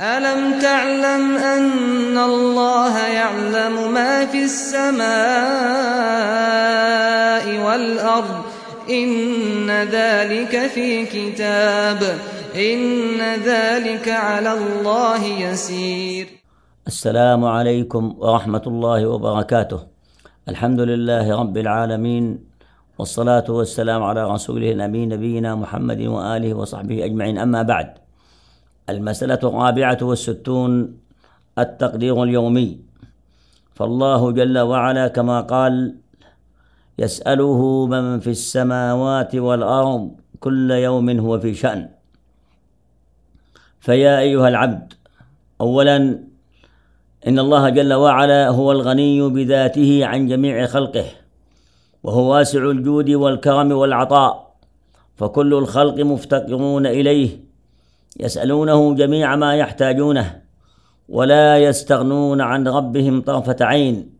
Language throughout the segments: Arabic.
ألم تعلم أن الله يعلم ما في السماء والأرض إن ذلك في كتاب إن ذلك على الله يسير السلام عليكم ورحمة الله وبركاته الحمد لله رب العالمين والصلاة والسلام على رسوله الأمين نبينا محمد وآله وصحبه أجمعين أما بعد المسألة الرابعة والستون التقدير اليومي فالله جل وعلا كما قال يسأله من في السماوات والأرض كل يوم هو في شأن فيا أيها العبد أولا إن الله جل وعلا هو الغني بذاته عن جميع خلقه وهو واسع الجود والكرم والعطاء فكل الخلق مفتقرون إليه يسألونه جميع ما يحتاجونه ولا يستغنون عن ربهم طرفة عين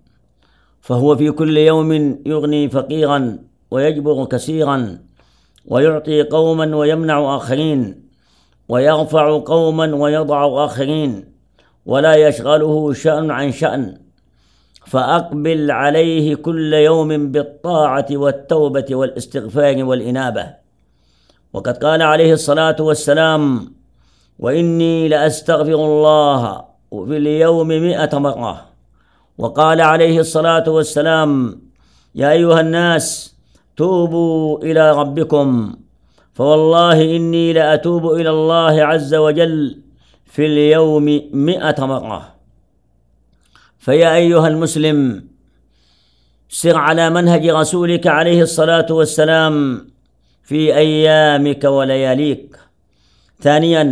فهو في كل يوم يغني فقيرا ويجبر كثيرا ويعطي قوما ويمنع آخرين ويرفع قوما ويضع آخرين ولا يشغله شأن عن شأن فأقبل عليه كل يوم بالطاعة والتوبة والاستغفار والإنابة وقد قال عليه الصلاة والسلام وإني لأستغفر الله في اليوم مئة مرة وقال عليه الصلاة والسلام يا أيها الناس توبوا إلى ربكم فوالله إني لأتوب إلى الله عز وجل في اليوم مئة مرة فيا أيها المسلم سر على منهج رسولك عليه الصلاة والسلام في أيامك ولياليك ثانيا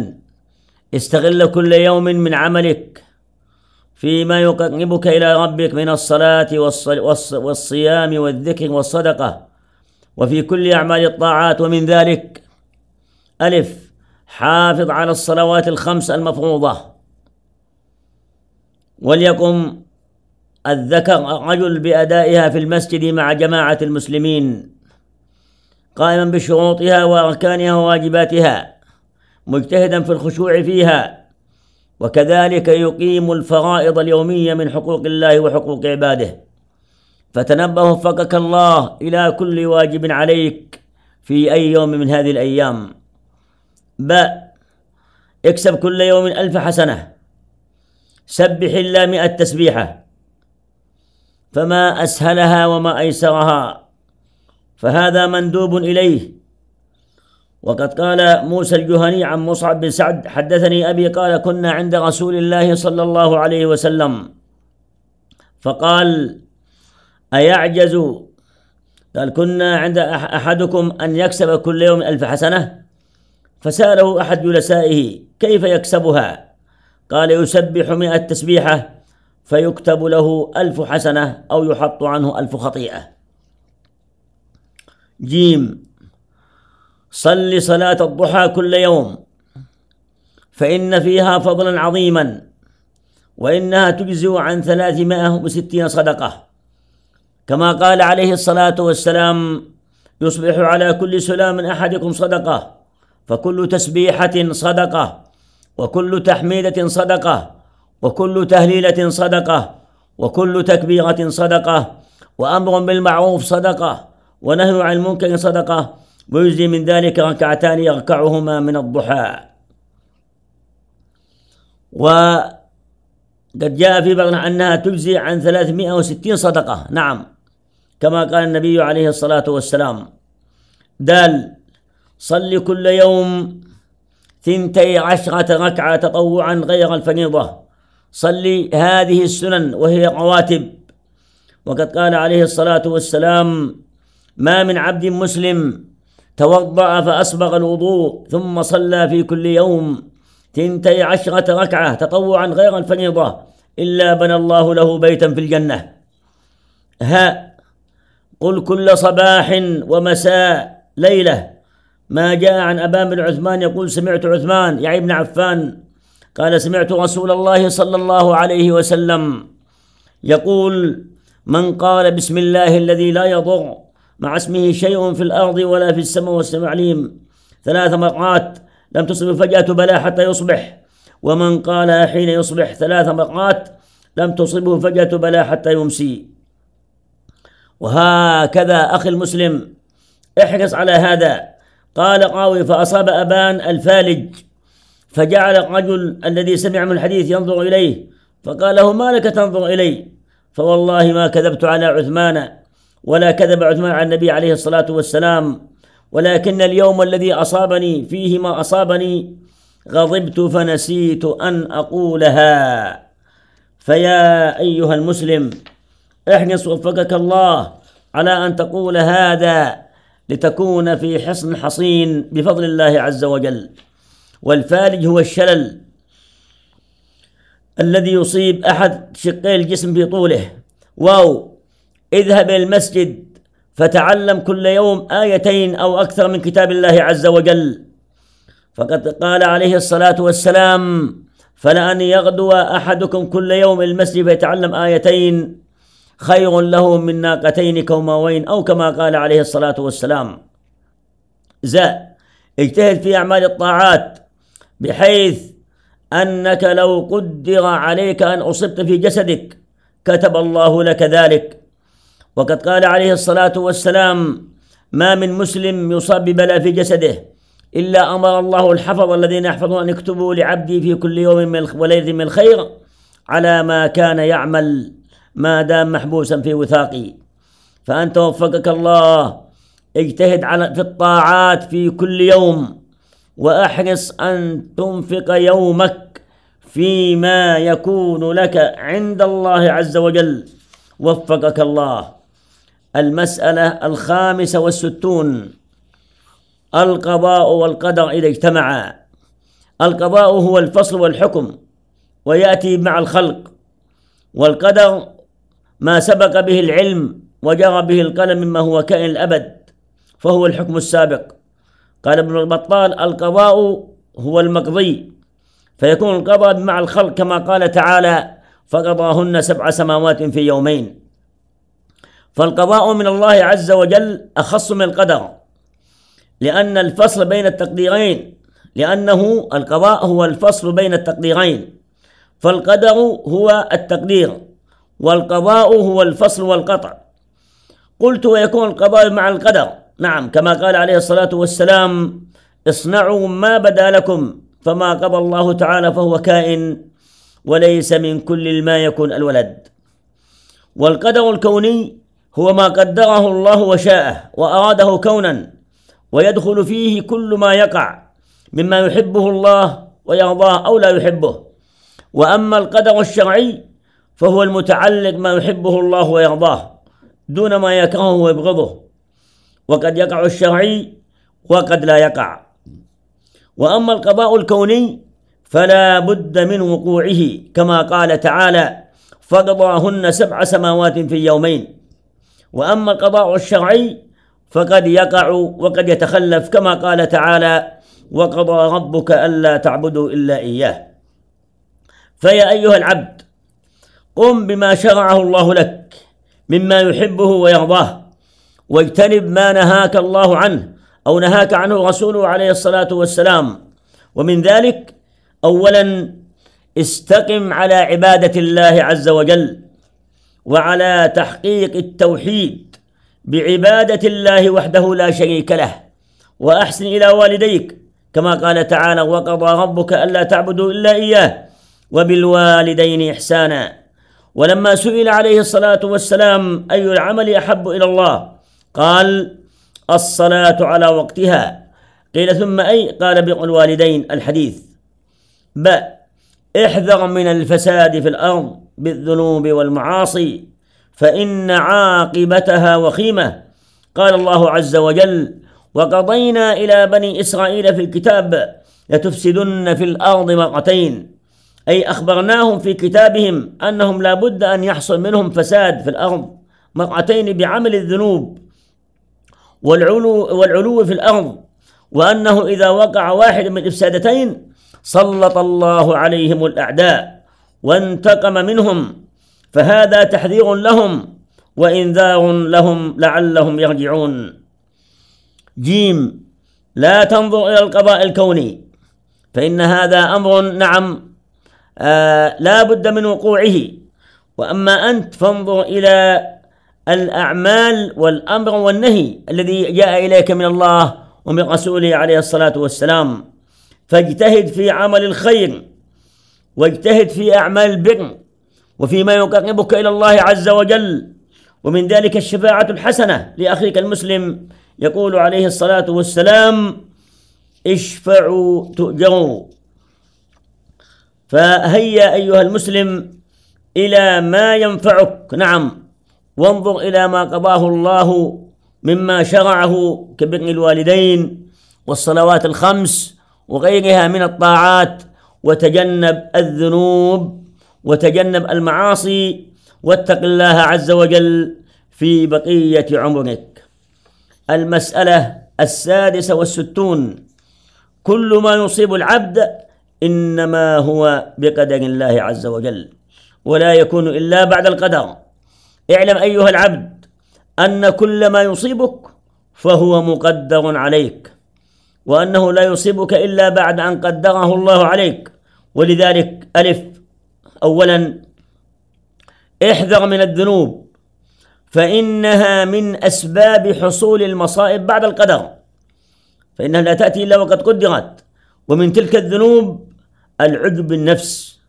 استغل كل يوم من عملك فيما يقربك إلى ربك من الصلاة والصيام والذكر والصدقة وفي كل أعمال الطاعات ومن ذلك ألف حافظ على الصلوات الخمس المفروضة وليقم الذكر الرجل بأدائها في المسجد مع جماعة المسلمين قائما بشروطها وأركانها وواجباتها مجتهدا في الخشوع فيها وكذلك يقيم الفرائض اليومية من حقوق الله وحقوق عباده فتنبه وفقك الله إلى كل واجب عليك في أي يوم من هذه الأيام ب اكسب كل يوم ألف حسنة سبح الله مئة تسبيحة فما أسهلها وما أيسرها فهذا مندوب إليه وقد قال موسى الجهني عن مصعب بن سعد حدثني أبي قال كنا عند رسول الله صلى الله عليه وسلم فقال أيعجز قال كنا عند أحدكم أن يكسب كل يوم ألف حسنة فسأله أحد جلسائه كيف يكسبها قال يسبح مئة تسبيحة فيكتب له ألف حسنة أو يحط عنه ألف خطيئة جيم صل صلاة الضحى كل يوم فإن فيها فضلا عظيما وإنها تجزئ عن ثلاثمائة وستين صدقة كما قال عليه الصلاة والسلام يصبح على كل سلام من أحدكم صدقة فكل تسبيحة صدقة وكل تحميدة صدقة وكل تهليلة صدقة وكل تكبيرة صدقة وأمر بالمعروف صدقة ونهي عن المنكر صدقة ويجزي من ذلك ركعتان يركعهما من الضحى وقد جاء في بعضنا أنها تجزي عن 360 صدقة نعم كما قال النبي عليه الصلاة والسلام دال صل كل يوم ثنتي عشرة ركعة تطوعا غير الفريضة صلي هذه السنن وهي رواتب وقد قال عليه الصلاة والسلام ما من عبد مسلم توضأ فأسبغ الوضوء ثم صلى في كل يوم ثنتي عشرة ركعة تطوعا غير الفريضة إلا بنى الله له بيتا في الجنة ها قل كل صباح ومساء ليلة ما جاء عن أبان بن عثمان يقول سمعت عثمان يعني ابن عفان قال سمعت رسول الله صلى الله عليه وسلم يقول من قال بسم الله الذي لا يضر مع اسمه شيء في الأرض ولا في السماء والسماء عليم ثلاث مرات لم تصب فجأة بلا حتى يصبح ومن قالها حين يصبح ثلاث مرات لم تصبه فجأة بلا حتى يمسي وهكذا أخي المسلم احرص على هذا قال قاوي فأصاب أبان الفالج فجعل الرجل الذي سمع من الحديث ينظر إليه فقال له ما لك تنظر إلي فوالله ما كذبت على عثمان ولا كذب عثمان على النبي عليه الصلاة والسلام ولكن اليوم الذي أصابني فيه ما أصابني غضبت فنسيت أن أقولها فيا أيها المسلم احرص وفقك الله على أن تقول هذا لتكون في حصن حصين بفضل الله عز وجل والفالج هو الشلل الذي يصيب أحد شقي الجسم في طوله واو اذهب إلى المسجد فتعلم كل يوم آيتين أو أكثر من كتاب الله عز وجل فقد قال عليه الصلاة والسلام فلأن يغدو أحدكم كل يوم المسجد فيتعلم آيتين خير له من ناقتين كوماوين أو كما قال عليه الصلاة والسلام زاء اجتهد في أعمال الطاعات بحيث أنك لو قدر عليك أن أصبت في جسدك كتب الله لك ذلك وقد قال عليه الصلاة والسلام ما من مسلم يصاب ببلاء في جسده إلا أمر الله الحفظ الذين يحفظون أن يكتبوا لعبدي في كل يوم وليلة من الخير على ما كان يعمل ما دام محبوسا في وثاقي فأنت وفقك الله اجتهد على في الطاعات في كل يوم وأحرص أن تنفق يومك فيما يكون لك عند الله عز وجل وفقك الله المسألة الخامسة والستون القضاء والقدر إذا اجتمعا القضاء هو الفصل والحكم ويأتي مع الخلق والقدر ما سبق به العلم وجرى به القلم مما هو كائن الأبد فهو الحكم السابق قال ابن البطال القضاء هو المقضي فيكون القضاء مع الخلق كما قال تعالى فقضاهن سبع سماوات في يومين فالقضاء من الله عز وجل أخص من القدر لأن الفصل بين التقديرين لأنه القضاء هو الفصل بين التقديرين فالقدر هو التقدير والقضاء هو الفصل والقطع قلت ويكون القضاء مع القدر نعم كما قال عليه الصلاة والسلام اصنعوا ما بدا لكم فما قضى الله تعالى فهو كائن وليس من كل ما يكون الولد والقدر الكوني هو ما قدره الله وشاءه وأراده كونا ويدخل فيه كل ما يقع مما يحبه الله ويرضاه أو لا يحبه وأما القدر الشرعي فهو المتعلق ما يحبه الله ويرضاه دون ما يكرهه ويبغضه وقد يقع الشرعي وقد لا يقع وأما القضاء الكوني فلا بد من وقوعه كما قال تعالى فقضاهن سبع سماوات في يومين وأما القضاء الشرعي فقد يقع وقد يتخلف كما قال تعالى وقضى ربك ألا تعبدوا إلا إياه فيا أيها العبد قم بما شرعه الله لك مما يحبه ويرضاه واجتنب ما نهاك الله عنه أو نهاك عنه رسوله عليه الصلاة والسلام ومن ذلك أولا استقم على عبادة الله عز وجل وعلى تحقيق التوحيد بعبادة الله وحده لا شريك له وأحسن إلى والديك كما قال تعالى وقضى ربك ألا تعبدوا إلا إياه وبالوالدين إحسانا ولما سئل عليه الصلاة والسلام أي العمل أحب إلى الله قال الصلاة على وقتها قيل ثم أي قال بقل الوالدين الحديث بأ احذر من الفساد في الأرض بالذنوب والمعاصي فإن عاقبتها وخيمة قال الله عز وجل وقضينا إلى بني إسرائيل في الكتاب لتفسدن في الأرض مرتين أي أخبرناهم في كتابهم أنهم لا بد أن يحصل منهم فساد في الأرض مرتين بعمل الذنوب والعلو, والعلو في الأرض وأنه إذا وقع واحد من الإفسادتين سلط الله عليهم الأعداء وانتقم منهم فهذا تحذير لهم وإنذار لهم لعلهم يرجعون جيم لا تنظر إلى القضاء الكوني فإن هذا أمر نعم آه لا بد من وقوعه وأما أنت فانظر إلى الأعمال والأمر والنهي الذي جاء إليك من الله ومن رسوله عليه الصلاة والسلام فاجتهد في عمل الخير واجتهد في أعمال البر وفيما يقربك إلى الله عز وجل ومن ذلك الشفاعة الحسنة لأخيك المسلم يقول عليه الصلاة والسلام اشفعوا تؤجروا فهيا أيها المسلم إلى ما ينفعك نعم وانظر إلى ما قضاه الله مما شرعه كبر الوالدين والصلوات الخمس وغيرها من الطاعات وتجنب الذنوب وتجنب المعاصي واتق الله عز وجل في بقية عمرك المسألة السادسة والستون كل ما يصيب العبد إنما هو بقدر الله عز وجل ولا يكون إلا بعد القدر اعلم أيها العبد أن كل ما يصيبك فهو مقدر عليك وأنه لا يصيبك إلا بعد أن قدره الله عليك ولذلك ألف أولا احذر من الذنوب فإنها من أسباب حصول المصائب بعد القدر فإنها لا تأتي إلا وقد قدرت ومن تلك الذنوب العجب بالنفس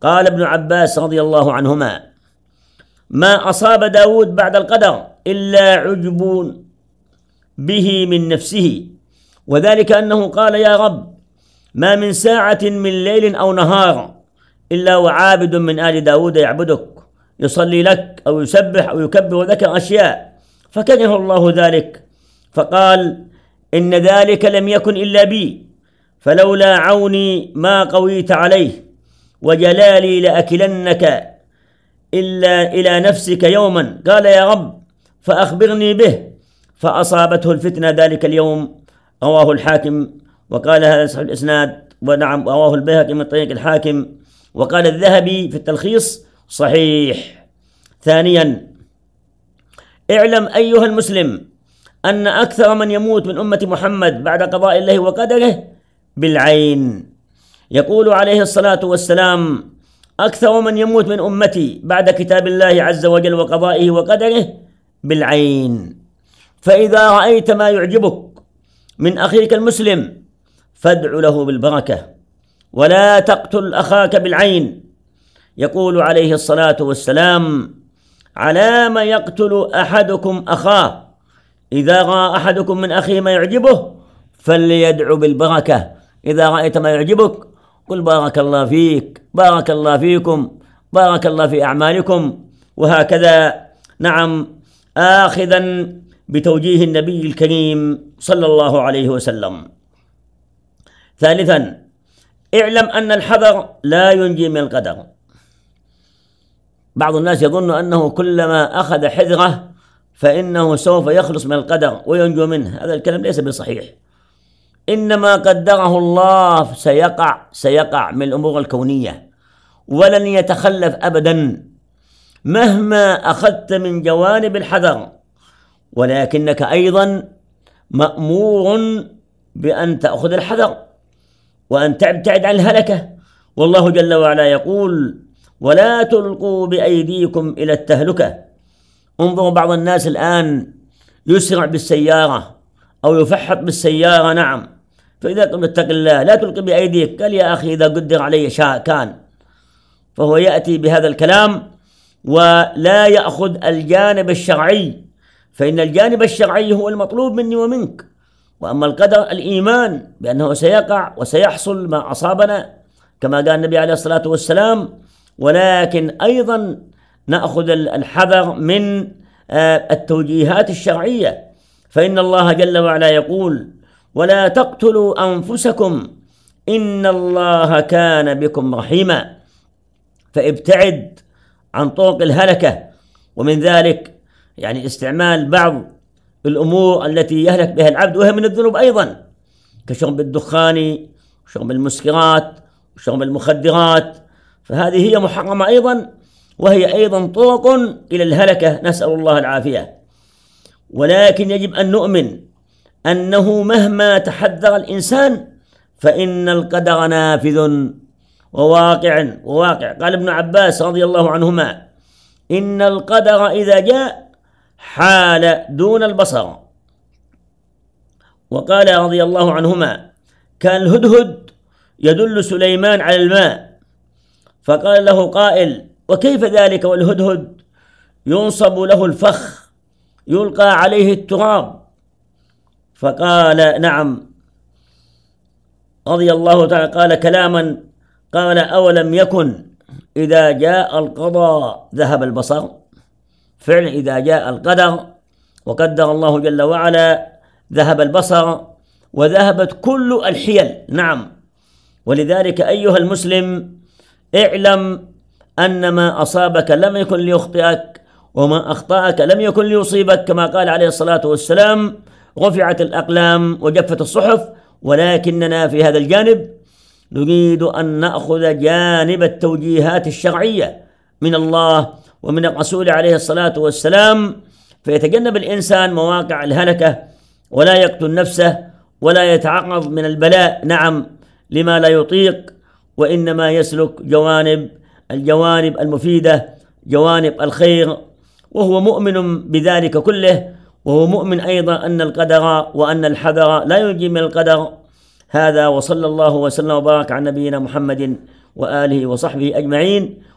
قال ابن عباس رضي الله عنهما ما أصاب داود بعد القدر إلا عجب به من نفسه وذلك أنه قال يا رب ما من ساعة من ليل أو نهار إلا وعابد من آل داود يعبدك يصلي لك أو يسبح أو يكبر وذكر أشياء فكره الله ذلك فقال إن ذلك لم يكن إلا بي فلولا عوني ما قويت عليه وجلالي لأكلنك إلا إلى نفسك يوما قال يا رب فأخبرني به فأصابته الفتنة ذلك اليوم رواه الحاكم وقال هذا صحيح الإسناد ونعم رواه البيهقي من طريق الحاكم وقال الذهبي في التلخيص صحيح ثانيا اعلم أيها المسلم أن أكثر من يموت من أمة محمد بعد قضاء الله وقدره بالعين يقول عليه الصلاة والسلام أكثر من يموت من أمتي بعد كتاب الله عز وجل وقضائه وقدره بالعين فإذا رأيت ما يعجبك من أخيك المسلم فادع له بالبركة ولا تقتل أخاك بالعين يقول عليه الصلاة والسلام على ما يقتل أحدكم أخاه إذا رأى أحدكم من أخيه ما يعجبه فليدع بالبركة إذا رأيت ما يعجبك قل بارك الله فيك بارك الله فيكم بارك الله في أعمالكم وهكذا نعم آخذا بتوجيه النبي الكريم صلى الله عليه وسلم ثالثا اعلم أن الحذر لا ينجي من القدر بعض الناس يظن أنه كلما أخذ حذره فإنه سوف يخلص من القدر وينجو منه هذا الكلام ليس بصحيح إنما قدره الله سيقع سيقع من الأمور الكونية ولن يتخلف أبدا مهما أخذت من جوانب الحذر ولكنك أيضا مأمور بأن تأخذ الحذر وأن تبتعد عن الهلكة والله جل وعلا يقول ولا تلقوا بأيديكم إلى التهلكة انظروا بعض الناس الآن يسرع بالسيارة أو يفحط بالسيارة نعم فإذا قلت اتق الله لا تلقي بأيديك قال يا أخي إذا قدر علي شاء كان فهو يأتي بهذا الكلام ولا يأخذ الجانب الشرعي فإن الجانب الشرعي هو المطلوب مني ومنك وأما القدر الإيمان بأنه سيقع وسيحصل ما أصابنا كما قال النبي عليه الصلاة والسلام ولكن أيضا نأخذ الحذر من آه، التوجيهات الشرعية فإن الله جل وعلا يقول ولا تقتلوا أنفسكم إن الله كان بكم رحيما فابتعد عن طرق الهلكة ومن ذلك يعني استعمال بعض الأمور التي يهلك بها العبد وهي من الذنوب أيضا كشرب الدخان وشرب المسكرات وشرب المخدرات فهذه هي محرمة أيضا وهي أيضا طرق إلى الهلكة نسأل الله العافية ولكن يجب أن نؤمن أنه مهما تحذر الإنسان فإن القدر نافذ وواقع وواقع قال ابن عباس رضي الله عنهما إن القدر إذا جاء حال دون البصر وقال رضي الله عنهما كان الهدهد يدل سليمان على الماء فقال له قائل وكيف ذلك والهدهد ينصب له الفخ يلقى عليه التراب فقال نعم رضي الله تعالى قال كلاما قال أولم يكن إذا جاء القضاء ذهب البصر فعل إذا جاء القدر وقدر الله جل وعلا ذهب البصر وذهبت كل الحيل نعم ولذلك أيها المسلم اعلم أن ما أصابك لم يكن ليخطئك وما أخطأك لم يكن ليصيبك كما قال عليه الصلاة والسلام رفعت الأقلام وجفت الصحف ولكننا في هذا الجانب نريد أن نأخذ جانب التوجيهات الشرعية من الله ومن الرسول عليه الصلاة والسلام فيتجنب الإنسان مواقع الهلكة ولا يقتل نفسه ولا يتعرض من البلاء نعم لما لا يطيق وإنما يسلك جوانب الجوانب المفيدة جوانب الخير وهو مؤمن بذلك كله وهو مؤمن أيضا أن القدر وأن الحذر لا ينجي من القدر هذا وصلى الله وسلم وبارك على نبينا محمد وآله وصحبه أجمعين